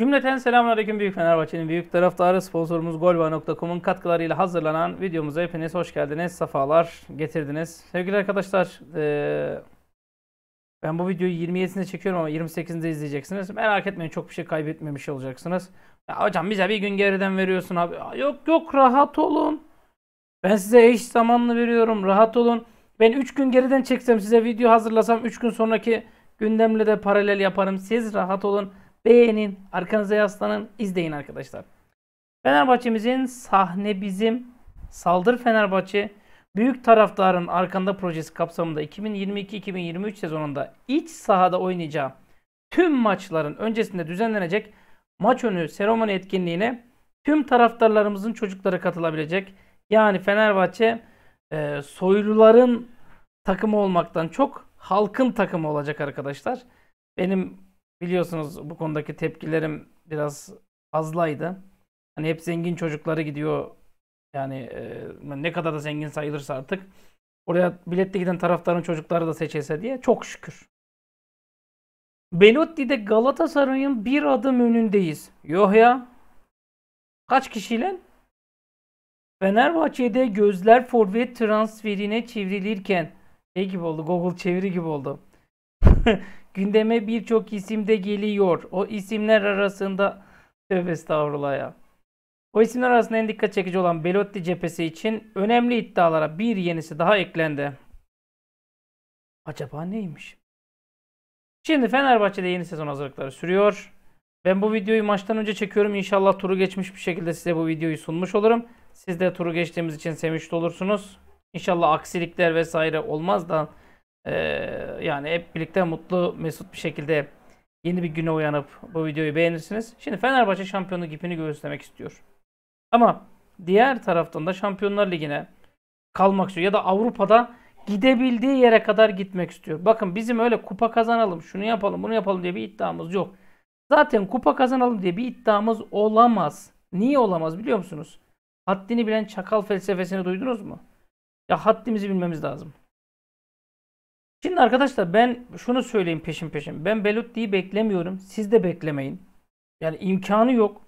Cümleten selamünaleyküm Büyük Fenerbahçe'nin büyük taraftarı sponsorumuz golva.com'un katkılarıyla hazırlanan videomuza hepiniz hoş geldiniz. Safalar getirdiniz. Sevgili arkadaşlar e, ben bu videoyu 27'sinde çekiyorum ama 28'inde izleyeceksiniz. Merak etmeyin çok bir şey kaybetmemiş olacaksınız. Ya hocam bize bir gün geriden veriyorsun abi. Yok yok rahat olun. Ben size eş zamanlı veriyorum rahat olun. Ben 3 gün geriden çeksem size video hazırlasam 3 gün sonraki gündemle de paralel yaparım. Siz rahat olun. Beğenin, arkanıza yaslanın, izleyin arkadaşlar. Fenerbahçe'mizin sahne bizim, saldır Fenerbahçe, büyük taraftarın arkanda projesi kapsamında 2022-2023 sezonunda iç sahada oynayacağı tüm maçların öncesinde düzenlenecek maç önü seremoni etkinliğine tüm taraftarlarımızın çocukları katılabilecek. Yani Fenerbahçe e, soyluların takımı olmaktan çok halkın takımı olacak arkadaşlar. Benim biliyorsunuz bu konudaki tepkilerim biraz fazlaydı. Hani hep zengin çocukları gidiyor. Yani e, ne kadar da zengin sayılırsa artık. Oraya bilette giden taraftarın çocukları da seçilse diye çok şükür. Belotti'de Galatasaray'ın bir adım önündeyiz. Yok ya. Kaç kişiyle? Fenerbahçe'de gözler forvet transferine çevrilirken ne şey gibi oldu. Google çeviri gibi oldu. Gündeme birçok isim de geliyor. O isimler arasında tövbe estağfurullah ya. O isimler arasında en dikkat çekici olan Belotti cephesi için önemli iddialara bir yenisi daha eklendi. Acaba neymiş? Şimdi Fenerbahçe'de yeni sezon hazırlıkları sürüyor. Ben bu videoyu maçtan önce çekiyorum. İnşallah turu geçmiş bir şekilde size bu videoyu sunmuş olurum. Siz de turu geçtiğimiz için sevinçli olursunuz. İnşallah aksilikler vesaire olmaz da ee, yani hep birlikte mutlu mesut bir şekilde yeni bir güne uyanıp bu videoyu beğenirsiniz. Şimdi Fenerbahçe şampiyonluk ipini göğüslemek istiyor. Ama diğer taraftan da Şampiyonlar Ligi'ne kalmak istiyor. Ya da Avrupa'da gidebildiği yere kadar gitmek istiyor. Bakın bizim öyle kupa kazanalım, şunu yapalım, bunu yapalım diye bir iddiamız yok. Zaten kupa kazanalım diye bir iddiamız olamaz. Niye olamaz biliyor musunuz? Haddini bilen çakal felsefesini duydunuz mu? Ya haddimizi bilmemiz lazım. Şimdi arkadaşlar ben şunu söyleyeyim peşin peşin. Ben Belotti'yi beklemiyorum. Siz de beklemeyin. Yani imkanı yok.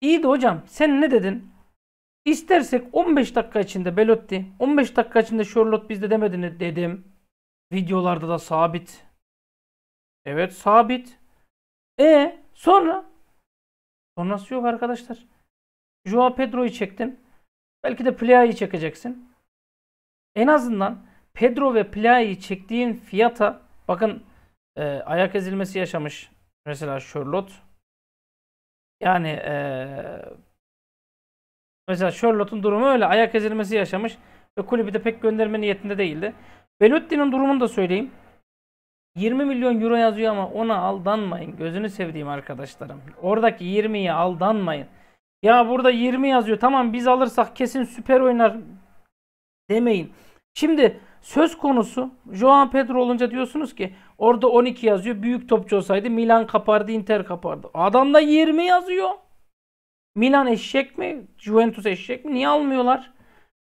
İyi de hocam sen ne dedin? İstersek 15 dakika içinde Belotti, 15 dakika içinde Charlotte bizde demedin dedim. Videolarda da sabit. Evet sabit. E sonra? Sonrası yok arkadaşlar. Joao Pedro'yu çektin. Belki de Playa'yı çekeceksin. En azından Pedro ve Play'i çektiğin fiyata bakın e, ayak ezilmesi yaşamış. Mesela Charlotte. Yani e, mesela Charlotte'un durumu öyle. Ayak ezilmesi yaşamış. Ve kulübü de pek gönderme niyetinde değildi. Belotti'nin durumunu da söyleyeyim. 20 milyon euro yazıyor ama ona aldanmayın. Gözünü sevdiğim arkadaşlarım. Oradaki 20'ye aldanmayın. Ya burada 20 yazıyor. Tamam biz alırsak kesin süper oynar demeyin. Şimdi söz konusu Joan Pedro olunca diyorsunuz ki orada 12 yazıyor. Büyük topçu olsaydı Milan kapardı, Inter kapardı. Adamda 20 yazıyor. Milan eşek mi? Juventus eşek mi? Niye almıyorlar?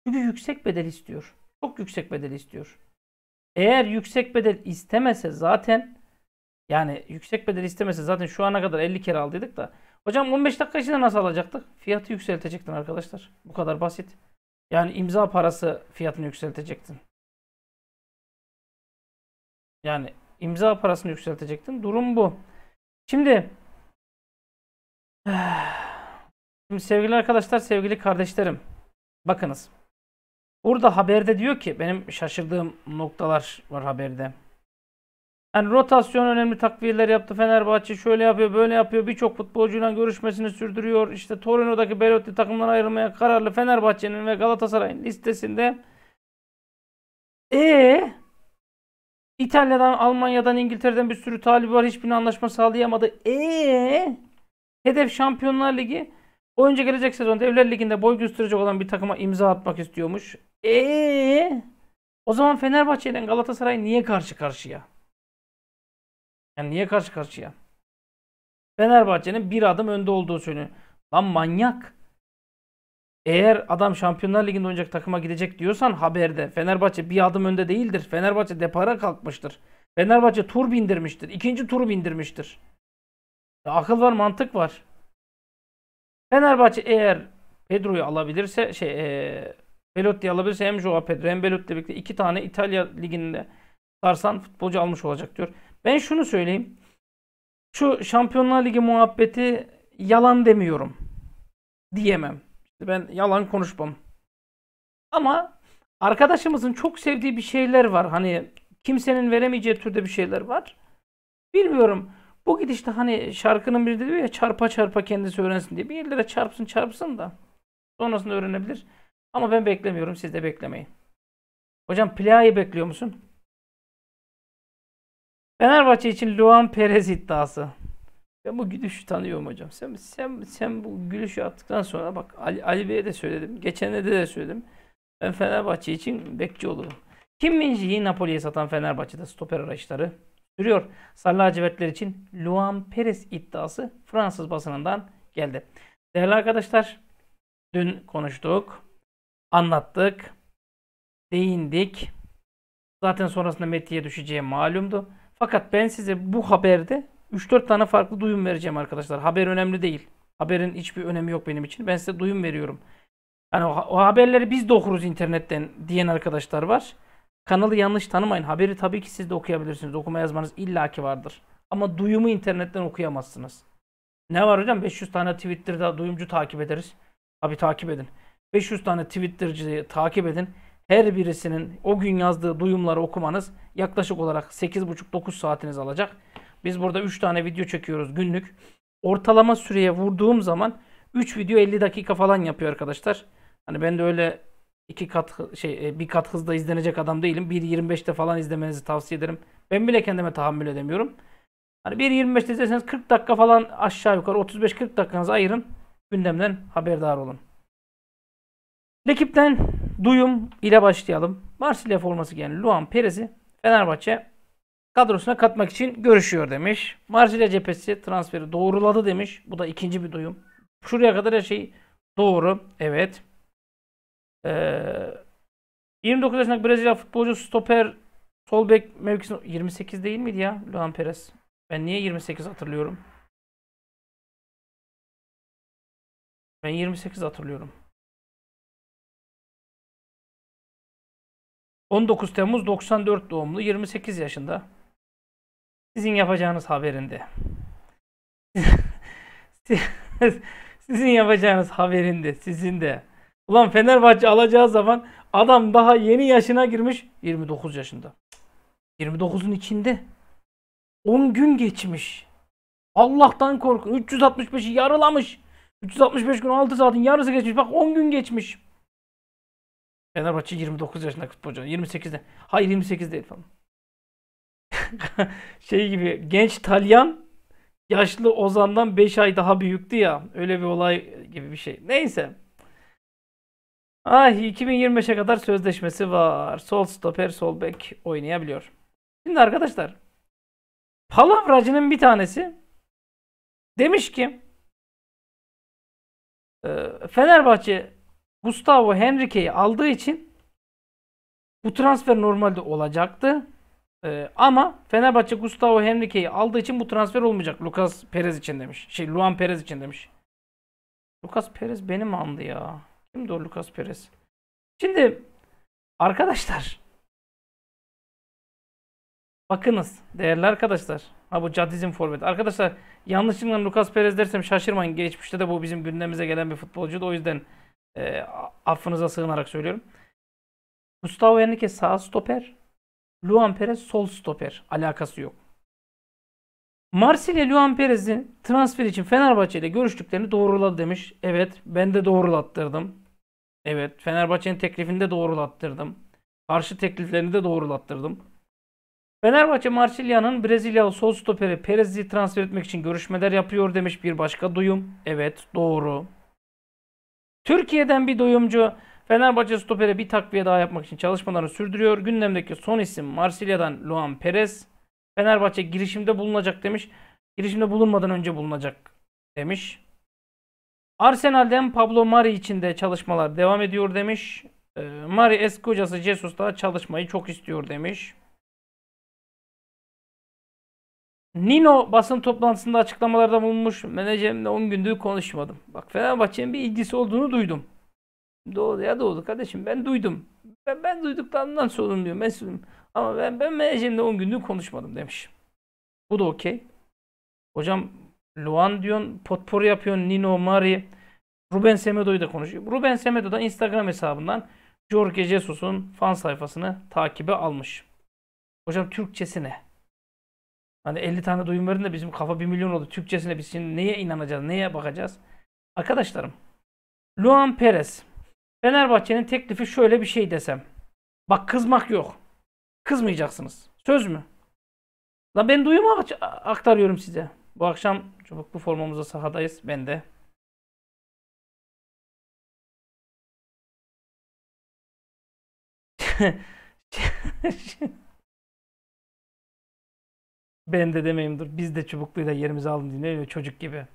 Çünkü yüksek bedel istiyor. Çok yüksek bedel istiyor. Eğer yüksek bedel istemese zaten yani yüksek bedel istemese zaten şu ana kadar 50 kere aldıydık da hocam 15 dakika içinde nasıl alacaktık? Fiyatı yükseltecektin arkadaşlar. Bu kadar basit. Yani imza parası fiyatını yükseltecektin. Yani imza parasını yükseltecektin. Durum bu. Şimdi Şimdi sevgili arkadaşlar, sevgili kardeşlerim. Bakınız. Burada haberde diyor ki benim şaşırdığım noktalar var haberde. Yani rotasyon önemli takviyeler yaptı Fenerbahçe. Şöyle yapıyor, böyle yapıyor. Birçok futbolcuyla görüşmesini sürdürüyor. İşte Torino'daki Belotti takımdan ayrılmaya kararlı Fenerbahçe'nin ve Galatasaray'ın listesinde. E ee, İtalya'dan, Almanya'dan, İngiltere'den bir sürü talip var. Hiçbirine anlaşma sağlayamadı. Eee? Hedef Şampiyonlar Ligi. Oyuncu gelecek sezon Devler Ligi'nde boy gösterecek olan bir takıma imza atmak istiyormuş. Eee? O zaman Fenerbahçe ile Galatasaray niye karşı karşıya? Yani niye karşı karşıya? Fenerbahçe'nin bir adım önde olduğu söyleniyor. Lan manyak. Eğer adam Şampiyonlar Ligi'nde oynayacak takıma gidecek diyorsan haberde Fenerbahçe bir adım önde değildir. Fenerbahçe depara kalkmıştır. Fenerbahçe tur bindirmiştir. İkinci turu bindirmiştir. Ya akıl var mantık var. Fenerbahçe eğer Pedro'yu alabilirse şey e, Pelotti'yi alabilirse hem Joao Pedro hem Pelotti'yle birlikte iki tane İtalya Ligi'nde sarsan futbolcu almış olacak diyor. Ben şunu söyleyeyim. Şu Şampiyonlar Ligi muhabbeti yalan demiyorum. Diyemem. Ben yalan konuşmam. Ama arkadaşımızın çok sevdiği bir şeyler var. Hani kimsenin veremeyeceği türde bir şeyler var. Bilmiyorum. Bu gidişte hani şarkının biri diyor ya çarpa çarpa kendisi öğrensin diye. Bir yerlere çarpsın çarpsın da sonrasında öğrenebilir. Ama ben beklemiyorum. Siz de beklemeyin. Hocam Pla'yı bekliyor musun? Fenerbahçe için Luan Perez iddiası. Ben bu gülüşü tanıyorum hocam. Sen sen sen bu gülüşü attıktan sonra bak Ali, Ali Bey'e de söyledim. Geçenlerde de söyledim. Ben Fenerbahçe için bekçi olurum. Kim Minji'yi Napoli'ye satan Fenerbahçe'de stoper araçları sürüyor. Sarı lacivertler için Luan Perez iddiası Fransız basınından geldi. Değerli arkadaşlar, dün konuştuk, anlattık, değindik. Zaten sonrasında Meti'ye düşeceği malumdu. Fakat ben size bu haberde 3-4 tane farklı duyum vereceğim arkadaşlar. Haber önemli değil. Haberin hiçbir önemi yok benim için. Ben size duyum veriyorum. Yani o, haberleri biz de okuruz internetten diyen arkadaşlar var. Kanalı yanlış tanımayın. Haberi tabii ki siz de okuyabilirsiniz. Okuma yazmanız illaki vardır. Ama duyumu internetten okuyamazsınız. Ne var hocam? 500 tane Twitter'da duyumcu takip ederiz. Abi takip edin. 500 tane Twitter'cıyı takip edin. Her birisinin o gün yazdığı duyumları okumanız yaklaşık olarak 8,5-9 saatiniz alacak. Biz burada 3 tane video çekiyoruz günlük. Ortalama süreye vurduğum zaman 3 video 50 dakika falan yapıyor arkadaşlar. Hani ben de öyle iki kat şey e, bir kat hızda izlenecek adam değilim. 1.25'te falan izlemenizi tavsiye ederim. Ben bile kendime tahammül edemiyorum. Hani 1.25'te izlerseniz 40 dakika falan aşağı yukarı 35-40 dakikanızı ayırın. Gündemden haberdar olun. Rakipten duyum ile başlayalım. Marsilya forması giyen Luan Perez'i Fenerbahçe kadrosuna katmak için görüşüyor demiş. Marsilya cephesi transferi doğruladı demiş. Bu da ikinci bir duyum. Şuraya kadar her şey doğru. Evet. Ee, 29 yaşındaki Brezilya futbolcu stoper sol bek mevkisinde 28 değil miydi ya Luan Perez? Ben niye 28 hatırlıyorum? Ben 28 hatırlıyorum. 19 Temmuz 94 doğumlu 28 yaşında. Sizin yapacağınız haberinde. sizin yapacağınız haberinde, sizin de. Ulan Fenerbahçe alacağı zaman adam daha yeni yaşına girmiş. 29 yaşında. 29'un içinde. 10 gün geçmiş. Allah'tan korkun. 365'i yarılamış. 365 gün 6 saatin yarısı geçmiş. Bak 10 gün geçmiş. Fenerbahçe 29 yaşında futbolcu. 28'de. Hayır 28 değil falan. şey gibi genç Talyan yaşlı Ozan'dan 5 ay daha büyüktü ya. Öyle bir olay gibi bir şey. Neyse. ah 2025'e kadar sözleşmesi var. Sol stoper, sol bek oynayabiliyor. Şimdi arkadaşlar palavracının bir tanesi demiş ki ee, Fenerbahçe Gustavo Henrique'yi aldığı için bu transfer normalde olacaktı. Ee, ama Fenerbahçe Gustavo Henrique'yi aldığı için bu transfer olmayacak. Lucas Perez için demiş. Şey Luan Perez için demiş. Lucas Perez benim andı ya. Kimdi o Lucas Perez? Şimdi arkadaşlar bakınız değerli arkadaşlar. Ha bu Cadiz'in forveti. Arkadaşlar yanlışlıkla Lucas Perez dersem şaşırmayın. Geçmişte de bu bizim gündemimize gelen bir futbolcuydu. O yüzden e, affınıza sığınarak söylüyorum. Gustavo Henrique sağ stoper. Luan Perez sol stoper. Alakası yok. Marsilya Luan Perez'in transfer için Fenerbahçe ile görüştüklerini doğruladı demiş. Evet ben de doğrulattırdım. Evet Fenerbahçe'nin teklifini de doğrulattırdım. Karşı tekliflerini de doğrulattırdım. Fenerbahçe Marsilya'nın Brezilyalı sol stoperi Perez'i transfer etmek için görüşmeler yapıyor demiş bir başka duyum. Evet doğru. Türkiye'den bir duyumcu Fenerbahçe stopere bir takviye daha yapmak için çalışmalarını sürdürüyor. Gündemdeki son isim Marsilya'dan Luan Perez. Fenerbahçe girişimde bulunacak demiş. Girişimde bulunmadan önce bulunacak demiş. Arsenal'den Pablo Mari için de çalışmalar devam ediyor demiş. Ee, Mari eski hocası Jesus daha çalışmayı çok istiyor demiş. Nino basın toplantısında açıklamalarda bulunmuş. Menajerimle 10 gündür konuşmadım. Bak Fenerbahçe'nin bir ilgisi olduğunu duydum. Doğdu ya doğdu kardeşim ben duydum. Ben, ben duyduklarından sorumluyum mesulüm. Ama ben, ben menajerimle 10 gündür konuşmadım demiş. Bu da okey. Hocam Luan diyorsun, potpori yapıyorsun, Nino, Mari, Ruben Semedo'yu da konuşuyor. Ruben Semedo da Instagram hesabından Jorge Jesus'un fan sayfasını takibe almış. Hocam Türkçesine. Hani 50 tane duyum verin de bizim kafa 1 milyon oldu. Türkçesine biz şimdi neye inanacağız, neye bakacağız? Arkadaşlarım, Luan Perez Fenerbahçe'nin teklifi şöyle bir şey desem. Bak kızmak yok. Kızmayacaksınız. Söz mü? La ben duyumu aktarıyorum size. Bu akşam çubuklu formamızda sahadayız. Ben de. ben de demeyeyim dur. Biz de çubukluyla yerimizi aldım diye çocuk gibi.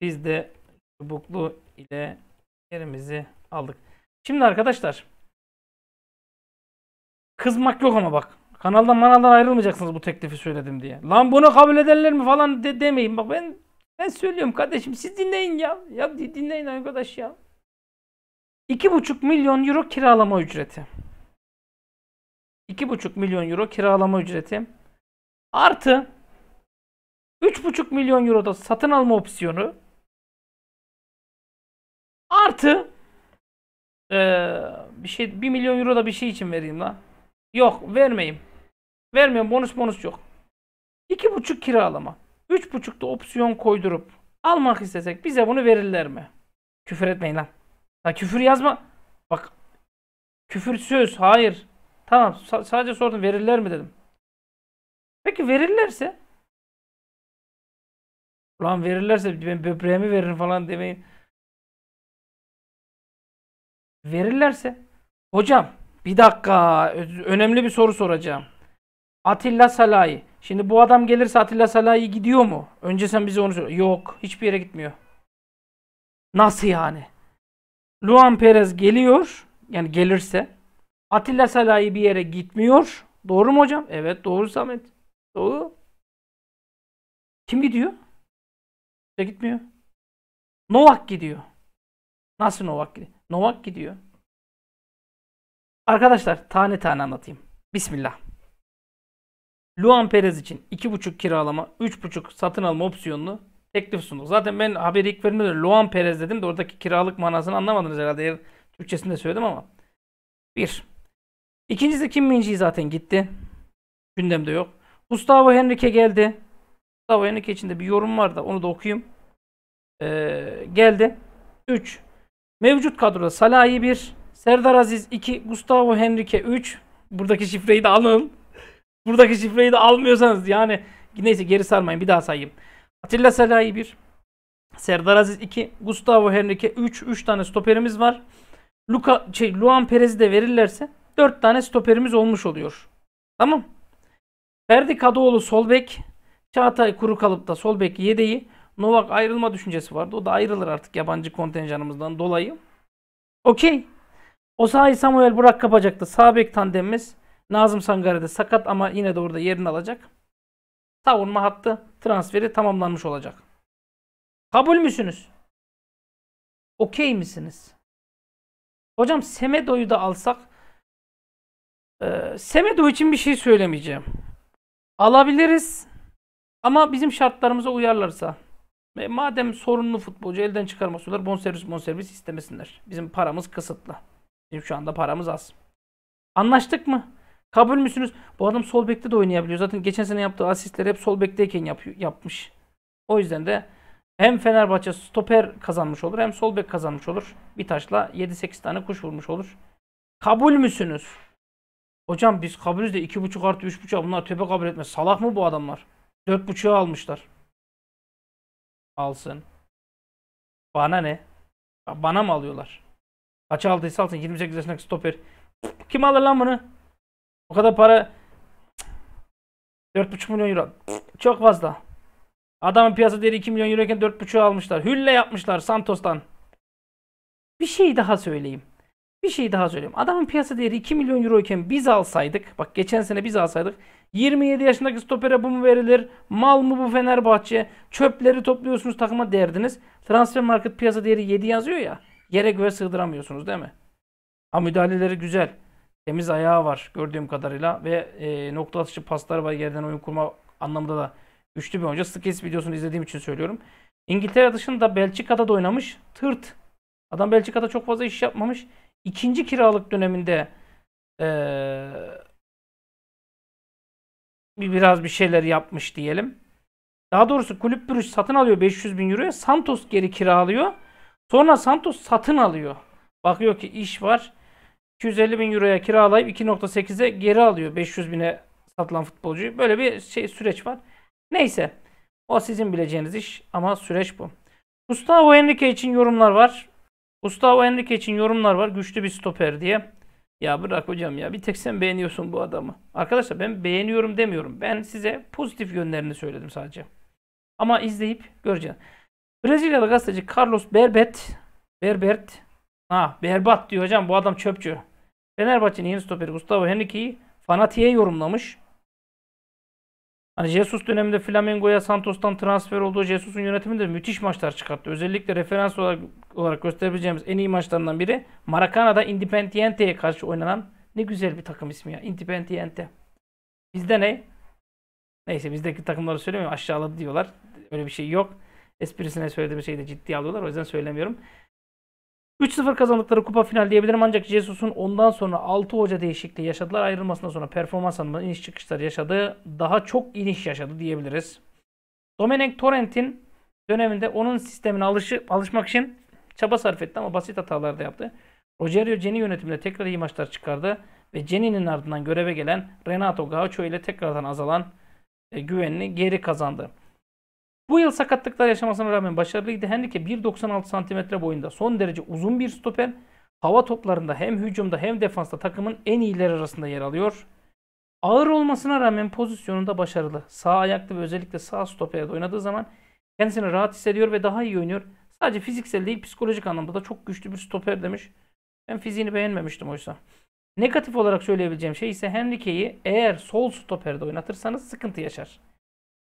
Biz de çubuklu ile Yerimizi aldık. Şimdi arkadaşlar. Kızmak yok ama bak. Kanaldan manaldan ayrılmayacaksınız bu teklifi söyledim diye. Lan bunu kabul ederler mi falan de demeyin. Bak ben ben söylüyorum kardeşim siz dinleyin ya. Ya dinleyin arkadaş ya. 2,5 milyon euro kiralama ücreti. 2,5 milyon euro kiralama ücreti. Artı 3,5 milyon euroda satın alma opsiyonu. Artı ee, bir şey 1 milyon euro da bir şey için vereyim lan? Yok vermeyim. Vermiyorum bonus bonus yok. İki buçuk kiralama. üç 3,5'da opsiyon koydurup almak istesek bize bunu verirler mi? Küfür etmeyin lan. Ya küfür yazma. Bak küfür söz hayır. Tamam sa sadece sordum verirler mi dedim. Peki verirlerse? Ulan verirlerse ben böbreğimi veririm falan demeyin verirlerse hocam bir dakika önemli bir soru soracağım. Atilla Salahi. Şimdi bu adam gelirse Atilla Salahi gidiyor mu? Önce sen bize onu söyle. Yok. Hiçbir yere gitmiyor. Nasıl yani? Luan Perez geliyor. Yani gelirse. Atilla Salahi bir yere gitmiyor. Doğru mu hocam? Evet doğru Samet. Doğru. Kim gidiyor? Kimse gitmiyor. Novak gidiyor. Nasıl Novak gidiyor? Novak gidiyor. Arkadaşlar tane tane anlatayım. Bismillah. Luan Perez için 2.5 kiralama, 3.5 satın alma opsiyonlu teklif sundu. Zaten ben haberi ilk verdiğimde Luan Perez dedim de oradaki kiralık manasını anlamadınız herhalde. Eğer Türkçesini söyledim ama. Bir. İkincisi Kim Minji zaten gitti. Gündemde yok. Gustavo Henrique geldi. Gustavo Henrique için de bir yorum var da onu da okuyayım. Ee, geldi. 3. Mevcut kadroda Salahi 1, Serdar Aziz 2, Gustavo Henrique 3. Buradaki şifreyi de alın. Buradaki şifreyi de almıyorsanız yani neyse geri sarmayın bir daha sayayım. Atilla Salahi 1, Serdar Aziz 2, Gustavo Henrique 3. 3 tane stoperimiz var. Luka, şey, Luan Perez'i de verirlerse 4 tane stoperimiz olmuş oluyor. Tamam. Ferdi Kadıoğlu sol bek, Çağatay Kurukalıp da sol bek yedeği, Novak ayrılma düşüncesi vardı. O da ayrılır artık yabancı kontenjanımızdan dolayı. Okey. Osayi Samuel Burak kapacaktı. Sağ tandemimiz. Nazım Sangare'de sakat ama yine de orada yerini alacak. Savunma hattı transferi tamamlanmış olacak. Kabul müsünüz? Okey misiniz? Hocam Semedo'yu da alsak ee, Semedo için bir şey söylemeyeceğim. Alabiliriz ama bizim şartlarımıza uyarlarsa. E, madem sorunlu futbolcu elden çıkarmasınlar bonservis bonservis istemesinler. Bizim paramız kısıtlı. Bizim şu anda paramız az. Anlaştık mı? Kabul müsünüz? Bu adam sol bekte de oynayabiliyor. Zaten geçen sene yaptığı asistleri hep sol bekteyken yapıyor, yapmış. O yüzden de hem Fenerbahçe stoper kazanmış olur hem sol bek kazanmış olur. Bir taşla 7-8 tane kuş vurmuş olur. Kabul müsünüz? Hocam biz kabulüz de 2.5 artı 3.5 bunlar tepe kabul etmez. Salak mı bu adamlar? 4.5'a almışlar alsın. Bana ne? Bana mı alıyorlar? Kaç aldıysa alsın. 28 yaşındaki stoper. Kim alır lan bunu? O kadar para 4,5 milyon euro. Çok fazla. Adamın piyasa değeri 2 milyon euroyken 4,5'ü almışlar. Hülle yapmışlar Santos'tan. Bir şey daha söyleyeyim. Bir şey daha söyleyeyim. Adamın piyasa değeri 2 milyon euro iken biz alsaydık. Bak geçen sene biz alsaydık. 27 yaşındaki stopere bu mu verilir? Mal mı bu Fenerbahçe? Çöpleri topluyorsunuz takıma derdiniz. Transfer market piyasa değeri 7 yazıyor ya. Yere göğe sığdıramıyorsunuz değil mi? Ha müdahaleleri güzel. Temiz ayağı var gördüğüm kadarıyla. Ve e, nokta atışı pasları var. Yerden oyun kurma anlamında da üçlü bir oyuncu. Skills videosunu izlediğim için söylüyorum. İngiltere dışında Belçika'da da oynamış. Tırt. Adam Belçika'da çok fazla iş yapmamış ikinci kiralık döneminde ee, biraz bir şeyler yapmış diyelim. Daha doğrusu kulüp Brüj satın alıyor 500 bin euroya. Santos geri kiralıyor. Sonra Santos satın alıyor. Bakıyor ki iş var. 250 bin euroya kiralayıp 2.8'e geri alıyor 500 bine satılan futbolcuyu. Böyle bir şey süreç var. Neyse. O sizin bileceğiniz iş ama süreç bu. Gustavo Henrique için yorumlar var. Gustavo Henrique için yorumlar var. Güçlü bir stoper diye. Ya bırak hocam ya bir tek sen beğeniyorsun bu adamı. Arkadaşlar ben beğeniyorum demiyorum. Ben size pozitif yönlerini söyledim sadece. Ama izleyip göreceğiz. Brezilyalı gazeteci Carlos Berbet Berbert ha berbat diyor hocam bu adam çöpçü. Fenerbahçe'nin yeni stoperi Gustavo Henrique'yi fanatiğe yorumlamış. Hani Jesus döneminde Flamengo'ya Santos'tan transfer olduğu Jesus'un yönetiminde müthiş maçlar çıkarttı. Özellikle referans olarak, olarak gösterebileceğimiz en iyi maçlarından biri Maracana'da Independiente'ye karşı oynanan ne güzel bir takım ismi ya. Independiente. Bizde ne? Neyse bizdeki takımları söylemiyorum. Aşağıladı diyorlar. Öyle bir şey yok. Esprisine söylediğim şeyi de ciddiye alıyorlar. O yüzden söylemiyorum. 3-0 kazandıkları kupa final diyebilirim ancak Jesus'un ondan sonra 6 hoca değişikliği yaşadılar. Ayrılmasından sonra performans anlamında iniş çıkışları yaşadı. Daha çok iniş yaşadı diyebiliriz. Domenech Torrent'in döneminde onun sistemine alışı, alışmak için çaba sarf etti ama basit hatalar da yaptı. Rogerio Ceni yönetiminde tekrar iyi maçlar çıkardı ve Ceni'nin ardından göreve gelen Renato Gaucho ile tekrardan azalan e, güvenini geri kazandı. Bu yıl sakatlıklar yaşamasına rağmen başarılıydı. Henrique 1.96 cm boyunda son derece uzun bir stoper. Hava toplarında hem hücumda hem defansta takımın en iyiler arasında yer alıyor. Ağır olmasına rağmen pozisyonunda başarılı. Sağ ayaklı ve özellikle sağ stoperde oynadığı zaman kendisini rahat hissediyor ve daha iyi oynuyor. Sadece fiziksel değil psikolojik anlamda da çok güçlü bir stoper demiş. Ben fiziğini beğenmemiştim oysa. Negatif olarak söyleyebileceğim şey ise Henrique'yi eğer sol stoperde oynatırsanız sıkıntı yaşar.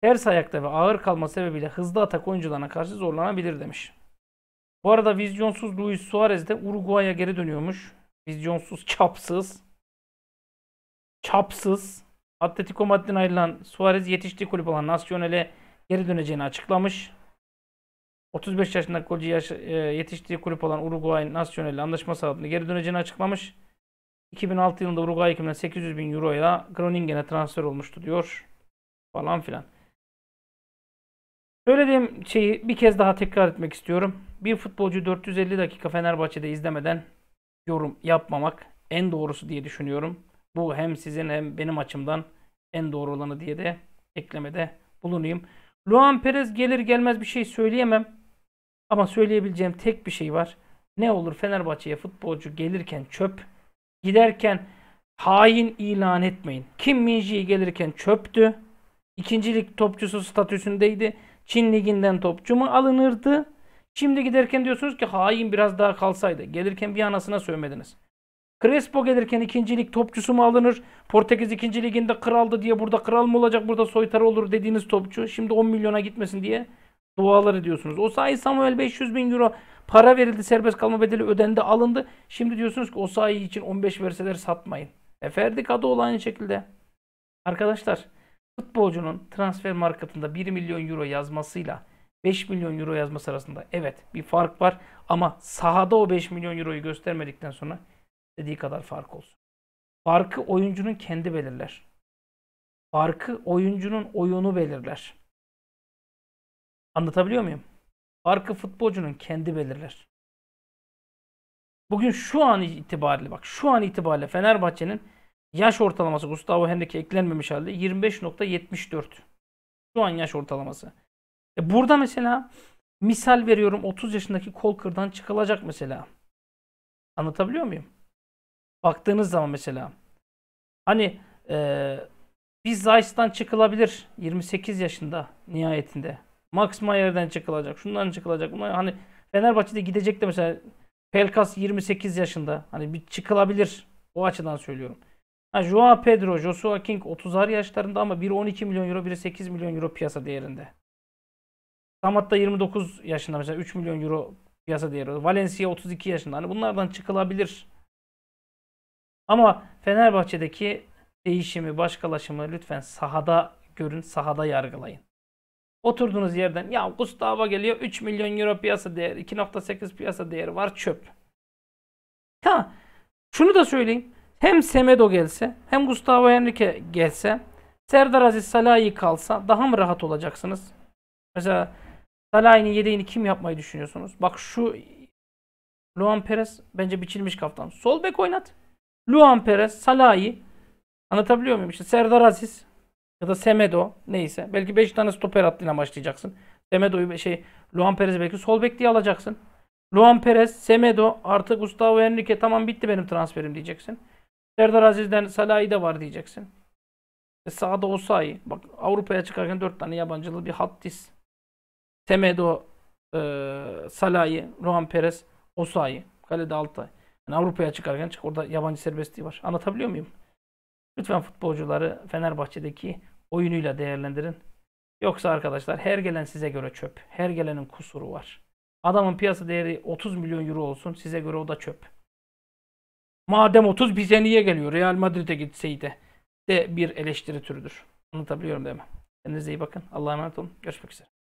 Ters ayakta ve ağır kalma sebebiyle hızlı atak oyuncularına karşı zorlanabilir demiş. Bu arada vizyonsuz Luis Suarez de Uruguay'a geri dönüyormuş. Vizyonsuz, çapsız. Çapsız. Atletico Madrid'den ayrılan Suarez yetiştiği kulüp olan Nacional'e geri döneceğini açıklamış. 35 yaşındaki golcü yaş, e, yetiştiği kulüp olan Uruguay Nacional'le anlaşma sağladığını geri döneceğini açıklamış. 2006 yılında Uruguay ekibinden 800 bin euro ile Groningen'e transfer olmuştu diyor. Falan filan. Söylediğim şeyi bir kez daha tekrar etmek istiyorum. Bir futbolcu 450 dakika Fenerbahçe'de izlemeden yorum yapmamak en doğrusu diye düşünüyorum. Bu hem sizin hem benim açımdan en doğru olanı diye de eklemede bulunayım. Luan Perez gelir gelmez bir şey söyleyemem. Ama söyleyebileceğim tek bir şey var. Ne olur Fenerbahçe'ye futbolcu gelirken çöp, giderken hain ilan etmeyin. Kim Minji'yi gelirken çöptü. İkincilik topçusu statüsündeydi. Çin liginden topçu mu alınırdı? Şimdi giderken diyorsunuz ki hain biraz daha kalsaydı. Gelirken bir anasına sövmediniz. Crespo gelirken ikinci lig topçusu mu alınır? Portekiz ikinci liginde kraldı diye burada kral mı olacak burada soytarı olur dediğiniz topçu. Şimdi 10 milyona gitmesin diye dualar ediyorsunuz. O sayı Samuel 500 bin euro para verildi serbest kalma bedeli ödendi alındı. Şimdi diyorsunuz ki o sayı için 15 verseler satmayın. E Ferdi Kadıoğlu aynı şekilde. Arkadaşlar futbolcunun transfer marketinde 1 milyon euro yazmasıyla 5 milyon euro yazması arasında evet bir fark var ama sahada o 5 milyon euroyu göstermedikten sonra dediği kadar fark olsun. Farkı oyuncunun kendi belirler. Farkı oyuncunun oyunu belirler. Anlatabiliyor muyum? Farkı futbolcunun kendi belirler. Bugün şu an itibariyle bak şu an itibariyle Fenerbahçe'nin Yaş ortalaması Gustavo Henrique eklenmemiş halde 25.74. Şu an yaş ortalaması. E burada mesela misal veriyorum 30 yaşındaki kol kırdan çıkılacak mesela. Anlatabiliyor muyum? Baktığınız zaman mesela. Hani e, biz Zeiss'tan çıkılabilir 28 yaşında nihayetinde. Max Mayer'den çıkılacak. Şundan çıkılacak. Bunlar hani Fenerbahçe'de gidecek de mesela Pelkas 28 yaşında. Hani bir çıkılabilir. O açıdan söylüyorum. Ha, Joao Pedro, Joshua King 30'ar yaşlarında ama biri 12 milyon euro, biri 8 milyon euro piyasa değerinde. Samat da 29 yaşında mesela 3 milyon euro piyasa değeri. Valencia 32 yaşında. Hani bunlardan çıkılabilir. Ama Fenerbahçe'deki değişimi, başkalaşımı lütfen sahada görün, sahada yargılayın. Oturduğunuz yerden ya Gustavo geliyor 3 milyon euro piyasa değeri, 2.8 piyasa değeri var çöp. Ha şunu da söyleyeyim hem Semedo gelse hem Gustavo Henrique gelse Serdar Aziz Salahi kalsa daha mı rahat olacaksınız? Mesela Salahi'nin yedeğini kim yapmayı düşünüyorsunuz? Bak şu Luan Perez bence biçilmiş kaptan. Sol bek oynat. Luan Perez, Salahi. Anlatabiliyor muyum? İşte Serdar Aziz ya da Semedo neyse. Belki 5 tane stoper hattıyla başlayacaksın. Semedo'yu şey Luan Perez belki sol bek diye alacaksın. Luan Perez, Semedo artık Gustavo Henrique tamam bitti benim transferim diyeceksin. Serdar Aziz'den Salahi de var diyeceksin. E sağda Osayi. Bak Avrupa'ya çıkarken 4 tane yabancılı bir Hattis. Temedo, e, Salah'ı, Juan Perez, Osayi. Kalede Altay. Yani Avrupa'ya çıkarken çık orada yabancı serbestliği var. Anlatabiliyor muyum? Lütfen futbolcuları Fenerbahçe'deki oyunuyla değerlendirin. Yoksa arkadaşlar her gelen size göre çöp. Her gelenin kusuru var. Adamın piyasa değeri 30 milyon euro olsun size göre o da çöp. Madem 30 bize niye geliyor? Real Madrid'e gitseydi de bir eleştiri türüdür. Anlatabiliyorum değil mi? Kendinize iyi bakın. Allah'a emanet olun. Görüşmek üzere.